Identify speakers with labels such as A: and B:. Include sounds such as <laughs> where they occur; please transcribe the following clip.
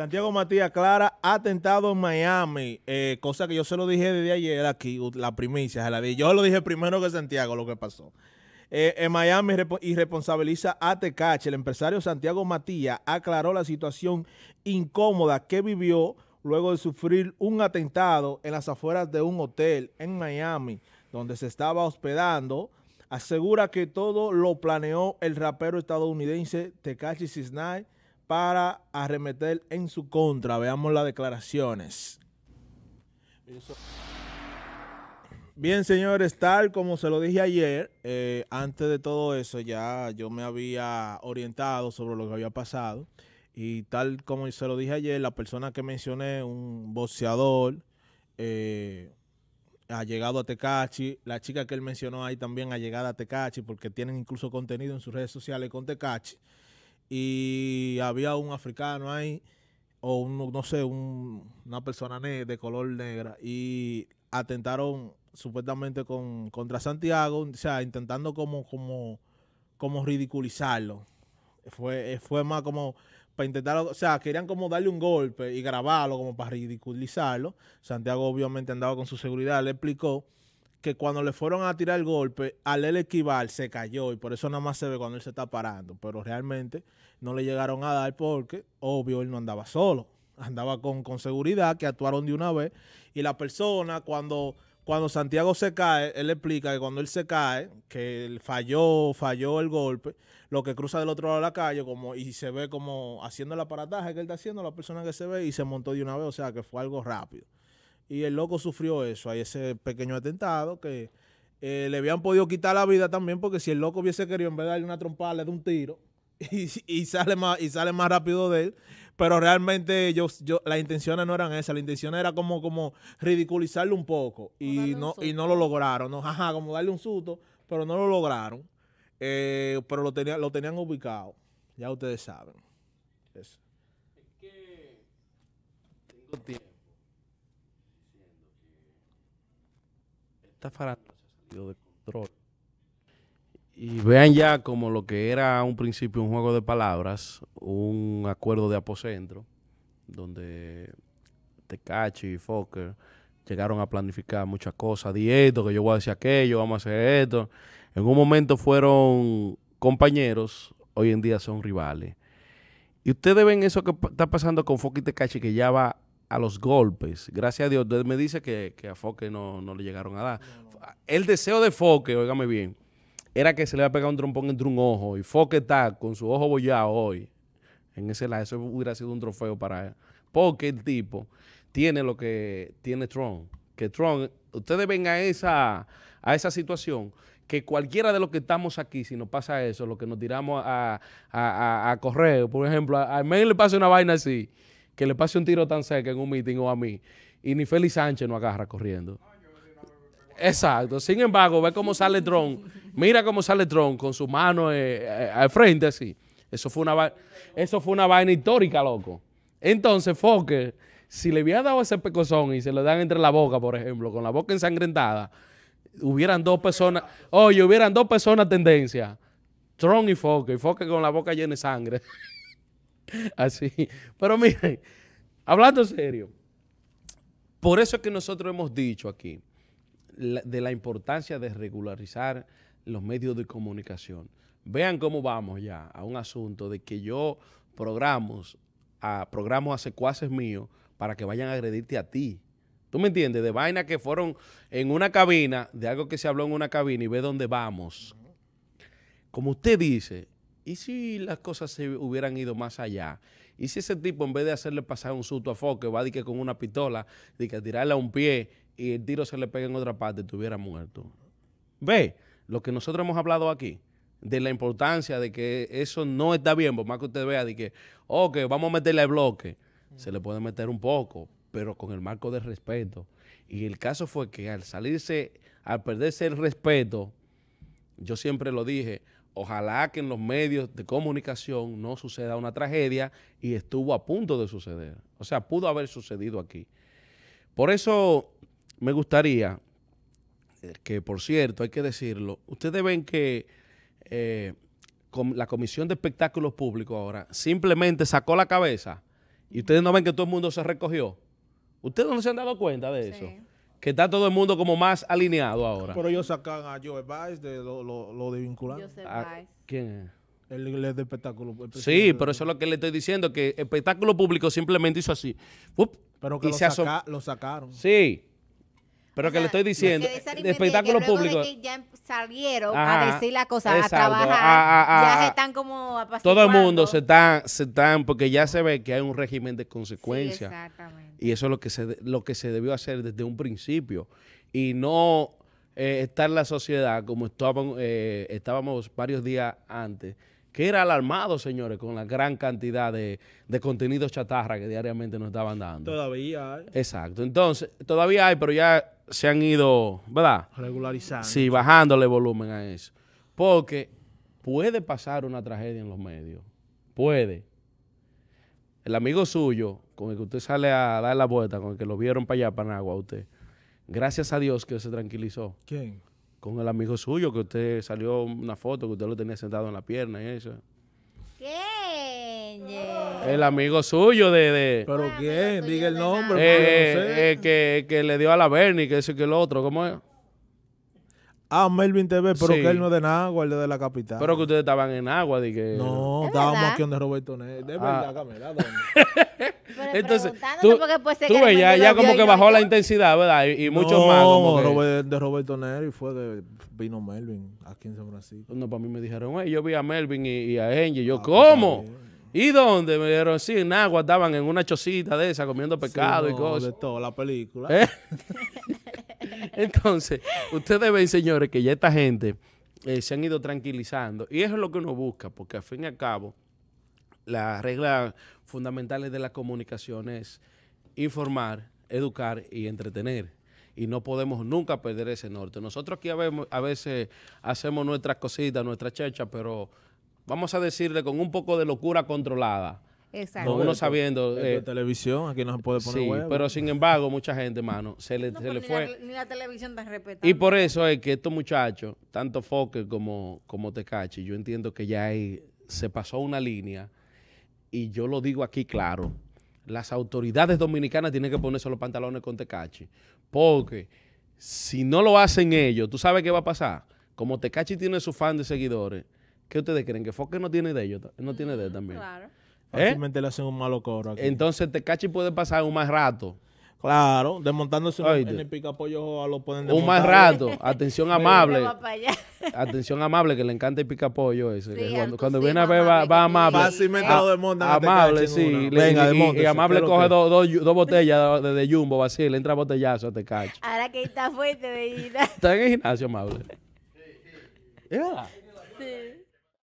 A: Santiago Matías Clara, atentado en Miami, eh, cosa que yo se lo dije desde ayer aquí, la primicia, yo lo dije primero que Santiago lo que pasó. Eh, en Miami y responsabiliza a Tecache, el empresario Santiago Matías aclaró la situación incómoda que vivió luego de sufrir un atentado en las afueras de un hotel en Miami, donde se estaba hospedando. Asegura que todo lo planeó el rapero estadounidense Tecachi Cisnay, para arremeter en su contra. Veamos las declaraciones. Bien, señores, tal como se lo dije ayer, eh, antes de todo eso ya yo me había orientado sobre lo que había pasado. Y tal como se lo dije ayer, la persona que mencioné, un boxeador, eh, ha llegado a Tecachi. La chica que él mencionó ahí también ha llegado a Tecachi porque tienen incluso contenido en sus redes sociales con Tecachi y había un africano ahí, o un, no sé, un, una persona de color negra, y atentaron supuestamente con, contra Santiago, o sea, intentando como, como, como ridiculizarlo. Fue, fue más como para intentar, o sea, querían como darle un golpe y grabarlo como para ridiculizarlo. Santiago obviamente andaba con su seguridad, le explicó que cuando le fueron a tirar el golpe, al él esquivar se cayó y por eso nada más se ve cuando él se está parando. Pero realmente no le llegaron a dar porque, obvio, él no andaba solo. Andaba con, con seguridad, que actuaron de una vez. Y la persona, cuando, cuando Santiago se cae, él explica que cuando él se cae, que él falló, falló el golpe, lo que cruza del otro lado de la calle como y se ve como haciendo el aparataje que él está haciendo, la persona que se ve y se montó de una vez. O sea, que fue algo rápido. Y el loco sufrió eso, hay ese pequeño atentado que eh, le habían podido quitar la vida también, porque si el loco hubiese querido, en vez de darle una trompada, le da un tiro <laughs> y, y, sale más, y sale más rápido de él. Pero realmente las intenciones no eran esas, la intención era como, como ridiculizarlo un poco y no, y no lo lograron, ¿no? <laughs> Ajá, como darle un susto, pero no lo lograron. Eh, pero lo, lo tenían ubicado, ya ustedes saben. Es que tengo tiempo.
B: de Y vean ya como lo que era un principio un juego de palabras, un acuerdo de apocentro, donde Tecachi y Fokker llegaron a planificar muchas cosas, di esto, que yo voy a decir aquello, vamos a hacer esto. En un momento fueron compañeros, hoy en día son rivales. Y ustedes ven eso que está pasando con Fokker y Tecachi, que ya va a los golpes. Gracias a Dios, me dice que, a Foque no, no, le llegaron a dar. El deseo de Foque, óigame bien, era que se le a pegado un trompón entre un ojo y Foque está con su ojo bollado hoy en ese lado. Eso hubiera sido un trofeo para él. Porque el tipo tiene lo que tiene Tron. Que Trump, ustedes ven a esa, a esa situación que cualquiera de los que estamos aquí, si nos pasa eso, lo que nos tiramos a, a, correr, por ejemplo, a, a le pasa una vaina así que le pase un tiro tan seco en un meeting o a mí, y ni Félix Sánchez no agarra corriendo. Exacto. Sin embargo, ve cómo sale Tron. Mira cómo sale Tron con su mano eh, eh, al frente así. Eso fue, una eso fue una vaina histórica, loco. Entonces, Fokker, si le hubiera dado ese pecozón y se lo dan entre la boca, por ejemplo, con la boca ensangrentada, hubieran dos personas, oye, hubieran dos personas tendencia. Tron y Fokker. Y Fokker con la boca llena de sangre. <laughs> Así. Pero miren, hablando serio, por eso es que nosotros hemos dicho aquí de la importancia de regularizar los medios de comunicación. Vean cómo vamos ya a un asunto de que yo programos a, programo a secuaces míos para que vayan a agredirte a ti. ¿Tú me entiendes? De vainas que fueron en una cabina, de algo que se habló en una cabina y ve dónde vamos. Como usted dice, ¿y si las cosas se hubieran ido más allá? ¿Y si ese tipo, en vez de hacerle pasar un susto a Foque, va que con una pistola, de que tirarle a un pie y el tiro se le pega en otra parte, estuviera muerto? Ve, lo que nosotros hemos hablado aquí, de la importancia de que eso no está bien, por más que usted vea de que, ok, oh, vamos a meterle el bloque, se le puede meter un poco, pero con el marco de respeto. Y el caso fue que al salirse, al perderse el respeto, yo siempre lo dije, Ojalá que en los medios de comunicación no suceda una tragedia y estuvo a punto de suceder. O sea, pudo haber sucedido aquí. Por eso me gustaría eh, que, por cierto, hay que decirlo, ustedes ven que eh, la Comisión de Espectáculos Públicos ahora simplemente sacó la cabeza y ustedes no ven que todo el mundo se recogió. Ustedes no se han dado cuenta de eso que está todo el mundo como más alineado ahora. Pero
A: ellos sacan a Joe Baez de lo, de vincular. Ah, ¿Quién es? El de espectáculo. sí, pero
B: eso es lo que le estoy diciendo, que espectáculo público simplemente hizo así.
A: pero que lo, sacaron.
B: Sí. Pero que le estoy diciendo, espectáculo público
A: salieron a decir la cosa, a trabajar, ah, ah, ah, ya se están como apaciguando. Todo el mundo
B: se está se están, porque ya se ve que hay un régimen de consecuencias. Y eso es lo que, se, lo que se debió hacer desde un principio. Y no eh, estar en la sociedad como estábamos, eh, estábamos varios días antes, que era alarmado, señores, con la gran cantidad de, de contenidos chatarra que diariamente nos estaban dando.
A: Todavía
B: hay. Exacto. Entonces, todavía hay, pero ya se han ido, ¿verdad?
A: Regularizando.
B: Sí, bajándole volumen a eso. Porque puede pasar una tragedia en los medios. Puede. El amigo suyo, con el que usted sale a dar la vuelta, con el que lo vieron para allá, para agua usted, gracias a Dios que se tranquilizó. ¿Quién? Con el amigo suyo, que usted salió una foto, que usted lo tenía sentado en la pierna y eso. El amigo suyo de... de
A: ¿Pero ah, quién? Diga el nombre. Eh, eh,
B: eh, que, que, le dio a la Bernie, que eso que el otro.
A: ¿Cómo es? Ah, Melvin TV, pero que él no es de Nagua, el de la capital. Pero que ustedes
B: estaban en Agua, de que... No, estábamos aquí donde Roberto Neri De ah. verdad, <laughs> Entonces, tú, pues tú ves, ya, ya como que bajó la intensidad, ¿verdad? Y, y muchos más.
A: de Roberto y fue de vino Melvin aquí en San Francisco. No, para mí me dijeron, yo
B: vi a Melvin y, a Angie. Yo, como ah, pues, ¿cómo? ¿Y dónde? Me dijeron, sí, en agua estaban en una chocita de esa comiendo pescado y cosas. De
A: todo, la película. ¿Eh?
B: <laughs> Entonces, ustedes ven, señores, que ya esta gente eh, se han ido tranquilizando. Y eso es lo que uno busca, porque al fin y al cabo, las reglas fundamentales de la comunicación es informar, educar y entretener y no podemos nunca perder ese norte. Nosotros aquí a veces, hacemos nuestras cositas, nuestras checha pero vamos a decirle, con un poco de locura controlada.
A: Exacto. uno sabiendo. Eh,
B: televisión, aquí no se puede poner sí, pero sin embargo, mucha gente, hermano, se le, fue.
A: ni la televisión está respetando. Y por eso
B: es que estos muchachos, tanto Foque como, como Tecachi, yo entiendo que ya se pasó una línea, y yo lo digo aquí claro, las autoridades dominicanas tienen que ponerse los pantalones con Tecachi, porque si no lo hacen ellos, ¿tú sabes qué va a pasar? Como Tecachi tiene su fan de seguidores, ¿Qué ustedes creen? ¿Que Fox no tiene de ellos? No tiene de él mm, también. Claro.
A: ¿Eh? Fácilmente le hacen un malo coro
B: aquí. Entonces Tecachi puede pasar un más rato. Claro, desmontándose en
A: el Un más rato. <laughs> Atención amable. <laughs>
B: Atención amable, que le encanta el picapollo ese. cuando, viene a ver, va, amable. Fácilmente ah, lo desmontan. Amable, sí. Venga, y, y, amable coge dos botellas de, Jumbo así, le entra botellazo a Tecachi. Este
A: Ahora que está fuerte de <laughs> ida.
B: Está en el gimnasio, amable. Sí,
A: sí. ¿Es Sí.